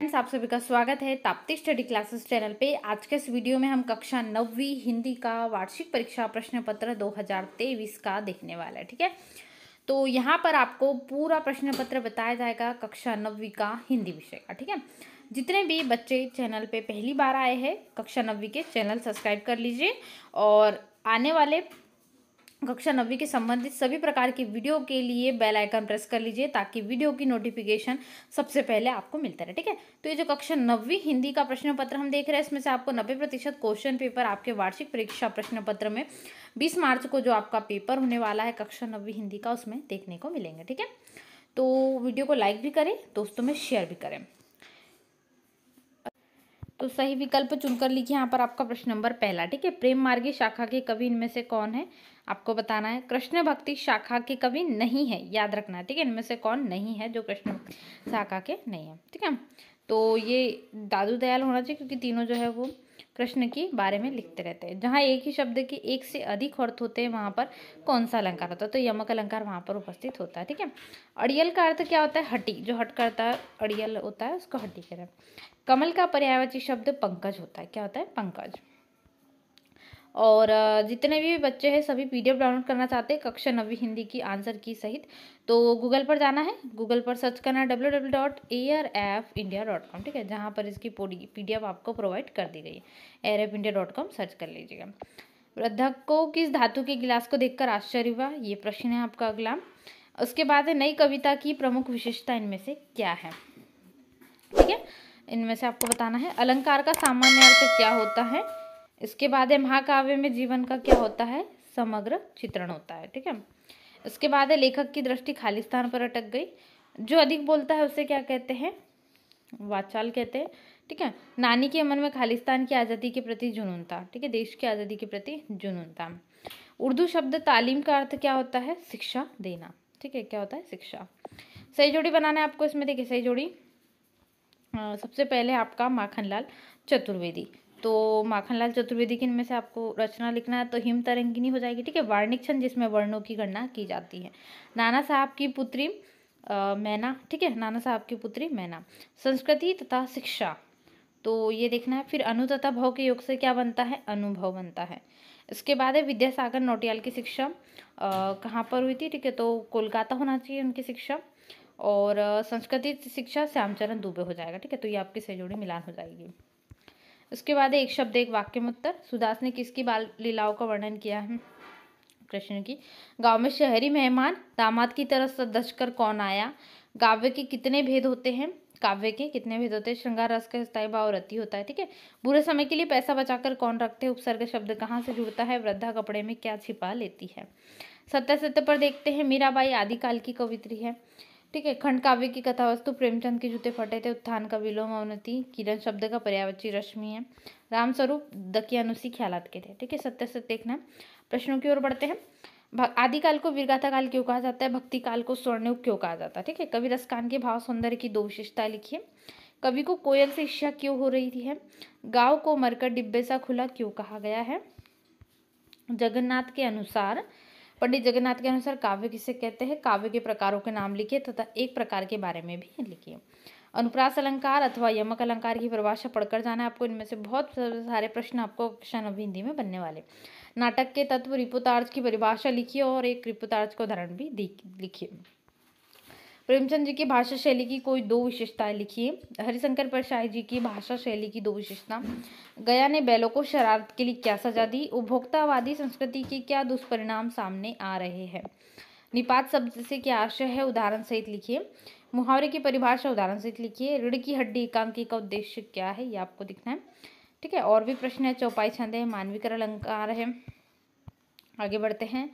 friends आप सभी का स्वागत है ताप्ती स्टडी क्लासेस चैनल पे आज के इस वीडियो में हम कक्षा नौवीं हिंदी का वार्षिक परीक्षा प्रश्न पत्र तेईस का देखने वाला है ठीक है तो यहाँ पर आपको पूरा प्रश्न पत्र बताया जाएगा कक्षा नब्बी का हिंदी विषय का ठीक है जितने भी बच्चे चैनल पे पहली बार आए हैं कक्षा नौवीं के चैनल सब्सक्राइब कर लीजिए और आने वाले कक्षा नब्बी के संबंधित सभी प्रकार की वीडियो के लिए बेल आइकन प्रेस कर लीजिए ताकि वीडियो की नोटिफिकेशन सबसे पहले आपको मिलता रहे ठीक है तो ये जो कक्षा नब्बी हिंदी का प्रश्न पत्र हम देख रहे हैं इसमें से आपको नब्बे प्रतिशत क्वेश्चन पेपर आपके वार्षिक परीक्षा प्रश्न पत्र में बीस मार्च को जो आपका पेपर होने वाला है कक्षा नब्बी हिंदी का उसमें देखने को मिलेंगे ठीक है तो वीडियो को लाइक भी करें दोस्तों में शेयर भी करें तो सही विकल्प चुनकर लिखिए यहाँ पर आपका प्रश्न नंबर पहला ठीक है प्रेम मार्गी शाखा के कवि इनमें से कौन है आपको बताना है कृष्ण भक्ति शाखा के कवि नहीं है याद रखना है ठीक है इनमें से कौन नहीं है जो कृष्ण शाखा के नहीं है ठीक है तो ये दादू दयाल होना चाहिए क्योंकि तीनों जो है वो कृष्ण के बारे में लिखते रहते हैं जहाँ एक ही शब्द के एक से अधिक अर्थ होते हैं वहाँ पर कौन सा अलंकार होता है तो यमक अलंकार वहाँ पर उपस्थित होता है ठीक है अड़ियल का अर्थ क्या होता है हटी जो हट करता है अड़ियल होता है उसको हटी कहते हैं कमल का पर्यायवाची शब्द पंकज होता है क्या होता है पंकज और जितने भी बच्चे हैं सभी पी डाउनलोड करना चाहते हैं कक्षा नवी हिंदी की आंसर की सहित तो गूगल पर जाना है गूगल पर सर्च करना है W W dot F India dot com ठीक है जहाँ पर इसकी पी डी आपको प्रोवाइड कर दी गई है air F India dot com search कर लीजिएगा वृद्धक को किस धातु के गिलास को देखकर आश्चर्य हुआ ये प्रश्न है आपका अगला उसके बाद है नई कविता की प्रमुख विशेषता इनमें से क्या है ठीक है इनमें से आपको बताना है अलंकार का सामान्य अर्थ क्या होता है इसके बाद है महाकाव्य में जीवन का क्या होता है समग्र चित्रण होता है ठीक है उसके बाद है लेखक की दृष्टि खाली स्थान पर अटक गई जो अधिक बोलता है उसे क्या कहते हैं वाचाल कहते हैं ठीक है नानी के मन में खालिस्तान की आज़ादी के प्रति जुनून था ठीक है देश की आज़ादी के प्रति जुनून था उर्दू शब्द तालीम का अर्थ क्या होता है शिक्षा देना ठीक है क्या होता है शिक्षा सही जोड़ी बनाना है आपको इसमें देखिए सही जोड़ी आ, सबसे पहले आपका माखनलाल चतुर्वेदी तो माखनलाल चतुर्वेदी की इनमें से आपको रचना लिखना है तो हिम तरंगिनी हो जाएगी ठीक है छंद जिसमें वर्णों की गणना की जाती है नाना साहब की पुत्री मैना ठीक है नाना साहब की पुत्री मैना संस्कृति तथा शिक्षा तो ये देखना है फिर अनु तथा भव के योग से क्या बनता है अनुभव बनता है इसके बाद है विद्यासागर नोटियाल की शिक्षा कहाँ पर हुई थी ठीक है तो कोलकाता होना चाहिए उनकी शिक्षा और संस्कृति शिक्षा श्यामचरण दुबे हो जाएगा ठीक है तो ये आपकी सहजोड़ी मिलान हो जाएगी उसके बाद एक शब्द एक वाक्य में उत्तर सुदास ने किसकी बाल लीलाओं का वर्णन किया है कृष्ण की गांव में शहरी मेहमान दामाद की तरह सदस्य कर कौन आया काव्य के कितने भेद होते हैं काव्य के कितने भेद होते हैं श्रृंगार रस का स्थायी भाव रति होता है ठीक है बुरे समय के लिए पैसा बचाकर कौन रखते हैं उपसर्ग शब्द कहाँ से जुड़ता है वृद्धा कपड़े में क्या छिपा लेती है सत्य सत्य पर देखते हैं मीराबाई आदिकाल की कवित्री है ठीक है खंड काव्य की कथा वस्तु प्रेमचंद के जूते फटे थे उत्थान का विलोम अवनति किरण शब्द का पर्यावची रश्मि है रामस्वरूप दकियानुसी ख्याल के थे ठीक है सत्य सत्य देखना प्रश्नों की ओर बढ़ते हैं आदिकाल को वीरगाथा काल क्यों कहा जाता है भक्ति काल को स्वर्णयुग क्यों कहा जाता है ठीक है कवि रसकान के भाव सौंदर्य की दो विशेषता लिखिए कवि को कोयल से ईर्ष्या क्यों हो रही है गांव को मरकर डिब्बे सा खुला क्यों कहा गया है जगन्नाथ के अनुसार पंडित जगन्नाथ के अनुसार काव्य किसे कहते हैं काव्य के प्रकारों के नाम लिखिए तथा एक प्रकार के बारे में भी लिखिए अनुप्रास अलंकार अथवा यमक अलंकार की परिभाषा पढ़कर जाना है आपको इनमें से बहुत सारे प्रश्न आपको कक्षा नवी हिंदी में बनने वाले नाटक के तत्व रिपुतार्ज की परिभाषा लिखिए और एक रिपुतार्ज को धारण भी लिखिए प्रेमचंद जी की भाषा शैली की कोई दो विशेषताएं लिखिए हरिशंकर परसाई जी की भाषा शैली की दो विशेषता गया ने बैलों को शरारत के लिए क्या सजा दी उपभोक्तावादी संस्कृति के क्या दुष्परिणाम सामने आ रहे हैं निपात शब्द से क्या आशय है उदाहरण सहित लिखिए मुहावरे की परिभाषा उदाहरण सहित लिखिए ऋण की हड्डी एकांकी का उद्देश्य क्या है ये आपको दिखना है ठीक है और भी प्रश्न है चौपाई छंद है मानवीकरण अलंकार है आगे बढ़ते हैं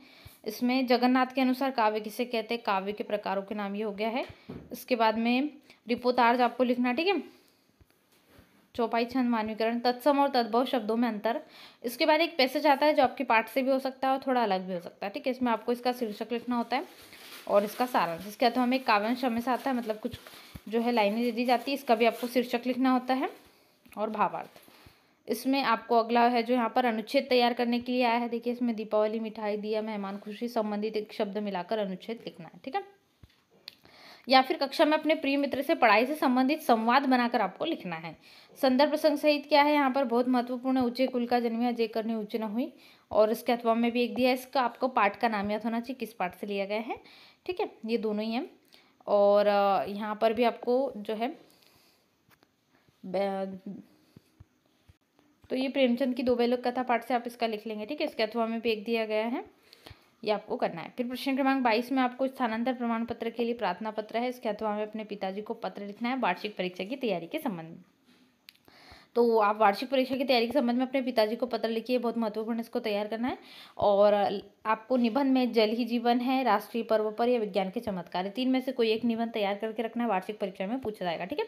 इसमें जगन्नाथ के अनुसार काव्य किसे कहते हैं काव्य के प्रकारों के नाम ये हो गया है इसके बाद में रिपोतार्ज आपको लिखना ठीक है चौपाई छंद मानवीकरण तत्सम और तद्भव शब्दों में अंतर इसके बाद एक पैसेज आता है जो आपके पाठ से भी हो सकता है और थोड़ा अलग भी हो सकता है ठीक है इसमें आपको इसका शीर्षक लिखना होता है और इसका सारांश इसके अर्थ हमें काव्यांश हमेशा आता है मतलब कुछ जो है लाइनें दे दी जाती है इसका भी आपको शीर्षक लिखना होता है और भावार्थ इसमें आपको अगला है जो यहाँ पर अनुच्छेद तैयार करने के लिए आया है देखिए इसमें दीपावली मिठाई दिया मेहमान खुशी संबंधित एक शब्द मिलाकर अनुच्छेद लिखना है ठीक है या फिर कक्षा में अपने प्रिय मित्र से पढ़ाई से संबंधित संवाद बनाकर आपको लिखना है संदर्भ प्रसंग सहित क्या है यहाँ पर बहुत महत्वपूर्ण ऊंचे कुल का जन्मिया जे करनी ऊंचे न हुई और इसके अथवा में भी एक दिया है इसका आपको पाठ का नाम याद होना चाहिए किस पाठ से लिया गया है ठीक है ये दोनों ही हैं और यहाँ पर भी आपको जो है तो ये प्रेमचंद की दो बेलोक कथा पाठ से आप इसका लिख लेंगे ठीक है इसके अथवा में पेक दिया गया है ये आपको करना है फिर प्रश्न क्रमांक बाईस में आपको स्थानांतर प्रमाण पत्र के लिए प्रार्थना पत्र है इसके अथवा में अपने पिताजी को पत्र लिखना है वार्षिक परीक्षा की तैयारी के संबंध में तो आप वार्षिक परीक्षा की तैयारी के संबंध में अपने पिताजी को पत्र लिखिए बहुत महत्वपूर्ण इसको तैयार करना है और आपको निबंध में जल ही जीवन है राष्ट्रीय पर्व पर या विज्ञान के चमत्कार तीन में से कोई एक निबंध तैयार करके रखना है वार्षिक परीक्षा में पूछा जाएगा ठीक है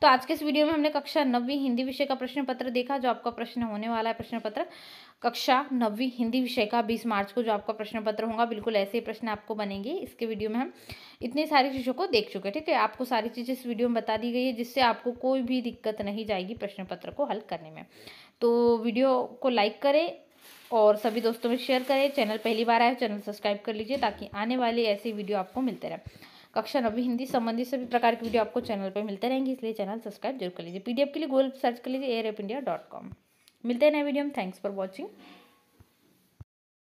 तो आज के इस वीडियो में हमने कक्षा नब्बी हिंदी विषय का प्रश्न पत्र देखा जो आपका प्रश्न होने वाला है प्रश्न पत्र कक्षा नब्बी हिंदी विषय का बीस मार्च को जो आपका प्रश्न पत्र होगा बिल्कुल ऐसे ही प्रश्न आपको बनेंगे इसके वीडियो में हम इतनी सारी चीज़ों को देख चुके हैं ठीक है आपको सारी चीज़ें इस वीडियो में बता दी गई है जिससे आपको कोई भी दिक्कत नहीं जाएगी प्रश्न पत्र को हल करने में तो वीडियो को लाइक करें और सभी दोस्तों में शेयर करें चैनल पहली बार आए चैनल सब्सक्राइब कर लीजिए ताकि आने वाले ऐसे वीडियो आपको मिलते रहें कक्षा नवी हिंदी संबंधी सभी प्रकार की वीडियो आपको चैनल पर मिलते रहेंगे इसलिए चैनल सब्सक्राइब जरूर कर लीजिए पीडीएफ के लिए गूगल सर्च कर लीजिए एयर इंडिया डॉट कॉम मिलते हैं नए वीडियो में थैंक्स फॉर वॉचिंग